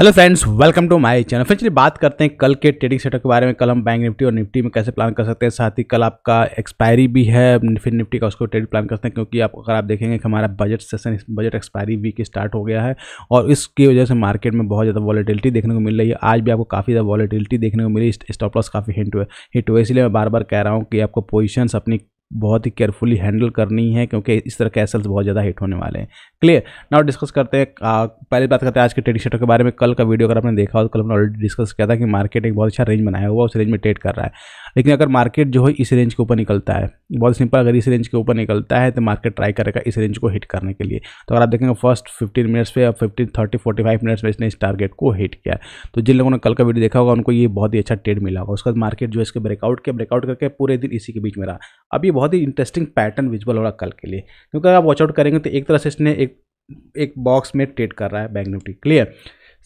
hello friends welcome to my channel friends चलिए बात करते हैं कल के ट्रेडिंग सेटअप के बारे में कल हम बैंक निफ्टी और निफ्टी में कैसे प्लान कर सकते हैं साथ ही कल आपका एक्सपायरी भी है फिर निफ्टी का उसको ट्रेड प्लान कर सकते हैं क्योंकि आप अगर आप देखेंगे कि हमारा budget session budget expiry week start हो गया है और इसकी वजह से मार्केट में बहुत ज़्यादा वॉलीटिलिटी देखने को मिल रही है आज भी आपको काफ़ी ज़्यादा वॉलीटिलिटी देखने को मिली स्टॉप लॉस काफ़ी हिट हुए हिट हुए इसलिए मैं बार बार कह रहा हूँ कि आपको पोजिशन अपनी बहुत ही केयरफुली हैंडल करनी है क्योंकि इस तरह के एसल्स बहुत ज़्यादा हिट होने वाले हैं क्लियर नाउ डिस्कस करते हैं पहले बात करते हैं आज के ट्रेडिंग सेटों के बारे में कल का वीडियो अगर आपने देखा हो तो कल हमने ऑलरेडी डिस्कस किया था कि मार्केट एक बहुत अच्छा रेंज बनाया हुआ उस रेंज में ट्रेड कर रहा है लेकिन अगर मार्केट जो है इस रेंज के ऊपर निकलता है बहुत सिंपल अगर इस रेंज के ऊपर निकलता है तो मार्केट ट्राई करेगा इस रेंज को हिट करने के लिए तो अगर आप देखेंगे फर्स्ट फिफ्टीन मिनट्स पे fifteen thirty forty five minutes में इसने इस टारगेट को हिट किया तो जिन लोगों ने कल का वीडियो देखा होगा उनको ये बहुत ही अच्छा ट्रेड मिला होगा उसके बाद मार्केट जो है इसके ब्रेकआउट के ब्रेकआउट करके पूरे दिन इसी के बीच में रहा अभी बहुत ही इंटरेस्टिंग पैटर्न विजुअल हो रहा कल के लिए क्योंकि अगर आप वॉचआउट करेंगे तो एक तरह से इसने एक एक बॉक्स में ट्रेड कर रहा है बैंक निफ्टी क्लियर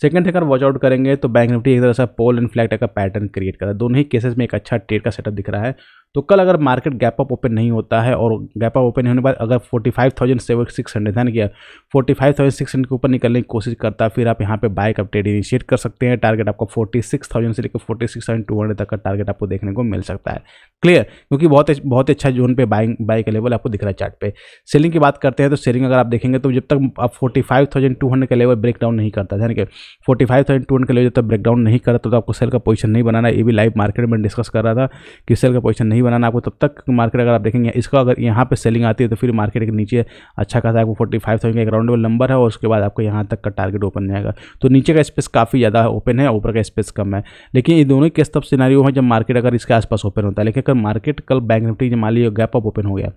सेकंड अगर वॉचआउट करेंगे तो बैंक निफ्टी एक तरह से पोल एंड फ्लैक्ट का पैटर्न क्रिएट कर रहा है दोनों ही केसेस में एक अच्छा ट्रेड का सेटअप दिख रहा है तो कल अगर मार्केट गैप अप ओपन नहीं होता है और गैप अप ओपन होने के बाद अगर forty five thousand seven six hundred यानी कि forty five thousand six hundred के ऊपर निकलने की कोशिश करता है फिर आप यहाँ पे बाय का ट्रेड इनिशिएट कर सकते हैं टारगेट आपको फोर्टी सिक्स थाउजेंड से लेकर forty six thousand two hundred तक का टारगेट आपको देखने को मिल सकता है क्लियर क्योंकि बहुत बहुत अच्छा जोन पे बाइंग बाय का लेवल आपको दिख रहा है चार्ट पे सेलिंग की बात करते हैं तो सेलिंग अगर आप देखेंगे तो जब तक आप forty five thousand two hundred का लेवल ब्रेक डाउन नहीं करता यानी कि forty five thousand two hundred का लेवल जब तक ब्रेक डाउन नहीं करता तो आपको सेल का पोजिशन नहीं बनाना ये भी लाइव मार्केट में डिस्कस कर रहा था कि सेल का पोजिशन नहीं बनाना आपको तब तक मार्केट अगर आप देखेंगे इसका अगर यहाँ पर सेलिंग आती है तो फिर मार्केट के नीचे अच्छा खासा आपको फोर्टी फाइव थाउजेंड का एक नंबर है और उसके बाद आपको यहाँ तक का टारगेट ओपन जाएगा तो नीचे का स्पेस काफ़ी ज़्यादा ओपन है ऊपर का स्पेस कम है लेकिन ये दोनों के तब सिनारियों है जब मार्केट अगर इसके आसपास ओपन होता है लेकिन अगर मार्केट कल बैंक निफ्टी मान लीजिए गैप अप ओपन हो गया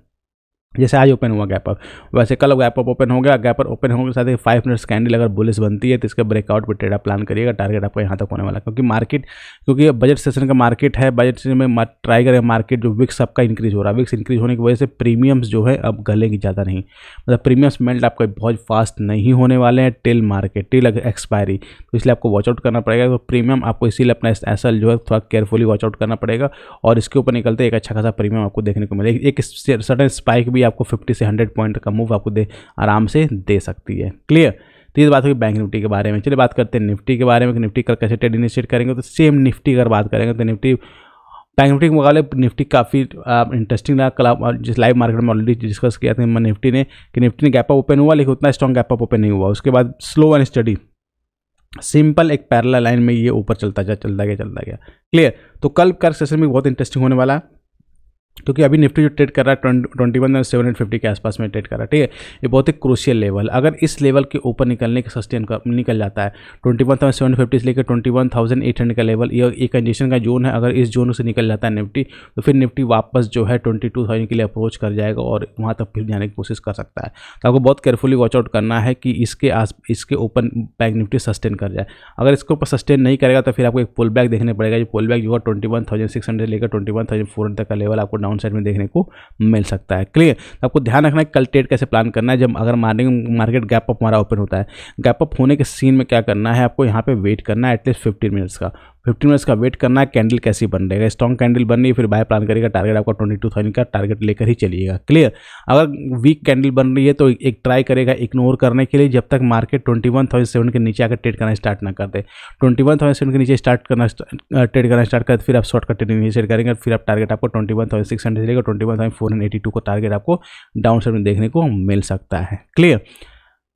जैसे आज ओपन हुआ गैप अप वैसे कल गैप अप ओपन हो गया गैपर ओपन होने के साथ ही फाइव मिनट्स कैंडल अगर बुलिस बनती है तो इसके ब्रेकआउट पर ट्रेडा प्लान करिएगा टारगेट आपको यहाँ तक होने वाला क्योंकि मार्केट क्योंकि बजट सेशन का मार्केट है बजट सेशन में ट्राई करें मार्केट जो विक्स आपका इंक्रीज हो रहा है विक्स इंक्रीज होने की वजह से प्रीमियम्स जो है अब गलेंगे ज़्यादा नहीं मतलब प्रीमियम्स मेल्ट आपका बहुत फास्ट नहीं होने वाले हैं टिल मार्केट टिल एक्सपायरी तो इसलिए आपको वॉचआउट करना पड़ेगा तो प्रीमियम आपको इसीलिए अपना एसल जो है थोड़ा केयरफुली वॉचआउट करना पड़ेगा और इसके ऊपर निकलते एक अच्छा खासा प्रीमियम आपको देखने को मिलेगा एक सडन स्पाइक भी आपको 50 से 100 पॉइंट का मूव आपको दे आराम से दे सकती है क्लियर तो ये बात होगी बैंक निफ्टी के बारे में चलिए बात करते हैं निफ्टी के बारे में कि निफ्टी कल कैसे ट्रेड इनिशिएट करेंगे तो सेम निफ्टी अगर बात करेंगे तो निफ्टी बैंक निफ्टी के मुकाबले निफ्टी काफ़ी इंटरेस्टिंग रहा कल जिस लाइव मार्केट में ऑलरेडी डिस्कस किया था निफ्टी ने कि निफ्टी ने गैप अप ओपन हुआ लेकिन उतना स्ट्रॉन्ग गैप अप ओपन नहीं हुआ उसके बाद स्लो एंड स्टडी सिंपल एक पैरल लाइन में ये ऊपर चलता गया चलता गया चलता गया क्लियर तो कल कर सेशन भी बहुत इंटरेस्टिंग होने वाला क्योंकि अभी निफ्टी जो ट्रेड कर रहा है twenty one seven hundred fifty के आसपास में ट्रेड कर रहा है ठीक है ये बहुत ही क्रोशियल लेवल अगर इस लेवल के ऊपर निकलने का सस्टेन कर निकल जाता है twenty one thousand seven fifty से लेकर twenty one thousand eight hundred का लेवल ये एक कंजेशन का जोन है अगर इस जोन से निकल जाता है निफ्टी तो फिर निफ्टी वापस जो है ट्वेंटी टू थाउजेंड के लिए अप्रोच कर जाएगा और वहाँ तक फिर जाने की कोशिश कर सकता है तो आपको बहुत केयरफुली वॉचआउट करना है कि इसके आस इसके ऊपर बैंक निफ्टी सस्टेन कर जाए अगर इसके ऊपर सस्टेन नहीं करेगा तो फिर आपको एक पुल बैक देखने पड़ेगा जो पुल बैक जो है twenty one thousand six hundred लेकर twenty one thousand four hundred का लेवल आपको डाउन साइड में देखने को मिल सकता है क्लियर तो आपको ध्यान रखना है कल ट्रेड कैसे प्लान करना है जब अगर मार्निंग मार्केट गैप अप हमारा ओपन होता है गैप अप होने के सीन में क्या करना है आपको यहाँ पे वेट करना है एटलीस्ट फिफ्टीन मिनट्स का फिफ्टीन मिनट्स का वेट करना है कैंडल कैसी बन रहेगा स्ट्रॉन्ग कैंडल बन रही है फिर बाय प्लान करेगा टारगेट आपका ट्वेंटी टू थाउजेंड का टारगेट लेकर ही चलिएगा क्लियर अगर वीक कैंडल बन रही है तो एक ट्राई करेगा इग्नोर करने के लिए जब तक market twenty one thousand seven के नीचे आकर ट्रेड करना स्टार्ट ना करते ट्वेंटी वन थाउजेंड सेवन के नीचे स्टार्ट करना ट्रेड करना स्टार्ट करते फिर आप शॉर्ट का ट्रेड इनिशिएट करेंगे फिर आप टारगेट आपको twenty one thousand six hundred चलेगा twenty one thousand four hundred eighty two को टारगेट आपको डाउन साइड में देखने को मिल सकता है क्लियर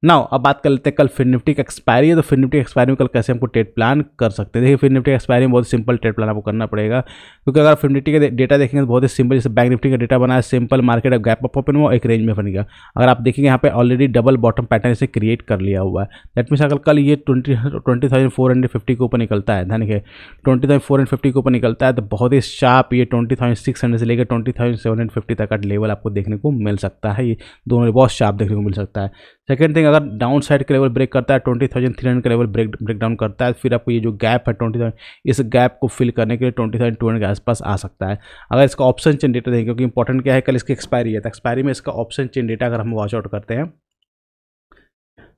नाउ अब बात कर लेते हैं कल फिर निफ्टी का एक्सपायरी है तो फिर निफ्टी एक्सपायरी में कल कैसे हमको ट्रेड प्लान कर सकते हैं देखिए फिर निफ्टी एक्सपायरी में बहुत सिंपल ट्रेड प्लान आपको करना पड़ेगा क्योंकि अगर फिर निफ्टी का डेटा देखेंगे तो बहुत ही सिंपल जैसे बैंक निफ्टी का डेटा बनाया सिंपल मार्केट अब गैप अप ओपन हुआ एक रेंज में बन गया अगर आप देखेंगे यहाँ पे ऑलरेडी डबल बॉटम पैटर्न इसे क्रिएट कर लिया हुआ है दैट मीस अगर कल ये twenty twenty thousand four hundred fifty के ऊपर निकलता है धन के ट्वेंटी फोर हंड्रेड फिफ्टी के ऊपर निकलता है तो बहुत ही शार्प ये ट्वेंटी थाउजेंड सिक्स हंड्रेड से लेकर twenty thousand seven hundred fifty तक का लेवल आपको देखने को मिल सकता है ये दोनों बहुत शार्प देखने को मिल सकता है सेकेंड थिंग अगर डाउन साइड के लेवल ब्रेक करता है ट्वेंटी थाउजेंड थ्री हंड्रेड का लेवल ब्रेक ब्रेक डाउन करता है फिर आपको ये जो गैप है ट्वेंटी थाउजेंड इस गैप को फिल करने के लिए ट्वेंटी थाउजेंड टू हंड्रेड के आसपास आ सकता है अगर इसका ऑप्शन चेंज डेटा देखें क्योंकि इंपॉर्टेंट क्या है कल इसकी एक्सपायरी है तो एक्सपायरी में इसका ऑप्शन चेंज डेटा अगर हम वॉच आउट करते हैं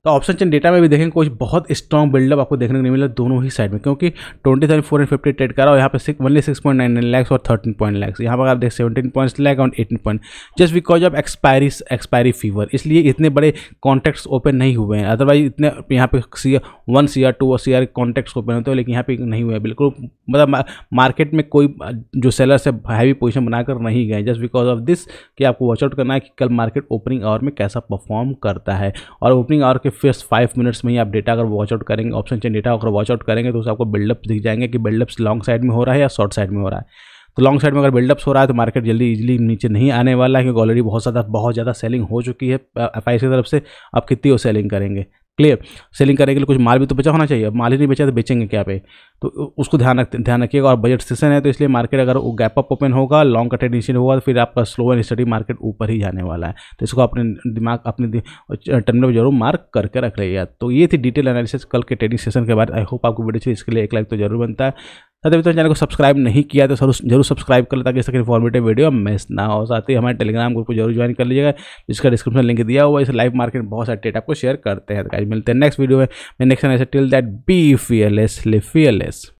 तो ऑप्शन चेन डेटा में भी देखेंगे कुछ बहुत स्ट्रॉन्ग बिल्डअप आपको देखने को नहीं मिला दोनों ही साइड में क्योंकि twenty thousand four hundred fifty trade करा और यहाँ पर six only six point nine nine lakhs और थर्टीन पॉइंट लैक्स यहाँ पर आप देख सेवेंटीन पॉइंट लैक और eighteen point just because of expiry expiry fever इसलिए इतने बड़े कॉन्टैक्ट्स ओपन नहीं हुए हैं अदरवाइज इतने यहाँ पे C one C R two और सी आर कॉन्टैक्ट्स ओपन होते हैं लेकिन यहाँ पे नहीं हुए बिल्कुल मतलब मार्केट में कोई जो सेलर से हैवी पोजिशन बनाकर नहीं गए जस्ट बिकॉज ऑफ दिस कि आपको वॉचआउट करना है कि कल मार्केट ओपनिंग आवर में कैसा परफॉर्म करता है और ओपनिंग आवर के फर्स्ट फाइव मिनट्स में ही आप डेटा अगर वॉच आउट करेंगे ऑप्शन चेन डेटा अगर वॉच आउट करेंगे तो आपको बिल्डअप दिख जाएंगे कि बिल्डअप्स लॉन्ग साइड में हो रहा है या शॉर्ट साइड में हो रहा है तो लॉन्ग साइड में अगर बिल्डअप्स हो रहा है तो मार्केट जल्दी इजीली नीचे नहीं आने वाला है क्योंकि ऑलरेडी बहुत ज़्यादा बहुत ज़्यादा सेलिंग हो चुकी है एफ की तरफ से आप कितनी वो सेलिंग करेंगे क्लियर सेलिंग करने के लिए कुछ माल भी तो बचा होना चाहिए अब माल ही नहीं बचा तो बेचेंगे क्या पे तो उसको ध्यान रख ध्यान रखिएगा और बजट सेशन है तो इसलिए मार्केट अगर वो गैप अप ओपन होगा लॉन्ग का टेंडिशन होगा तो फिर आपका स्लो एंड स्टडी मार्केट ऊपर ही जाने वाला है तो इसको अपने दिमाग अपने टर्मिनल पर जरूर मार्क करके रख रही तो ये थी डिटेल एनालिसिस कल के ट्रेडिंग सेशन के बाद आई होप आपको वीडियो चाहिए इसके लिए एक लाइक तो जरूर बनता है साथ ही तो चैनल को सब्सक्राइब नहीं किया तो जरूर सब्सक्राइब कर लें ताकि इसका इन्फॉर्मेटिव वीडियो मिस ना हो साथ ही हमारे टेलीग्राम ग्रुप को जरूर ज्वाइन कर लीजिएगा जिसका डिस्क्रिप्शन लिंक दिया हुआ इस लाइव मार्केट बहुत सारे डेट आपको शेयर करते हैं तो मिलते हैं नेक्स्ट वीडियो में next till that be fearless live fearless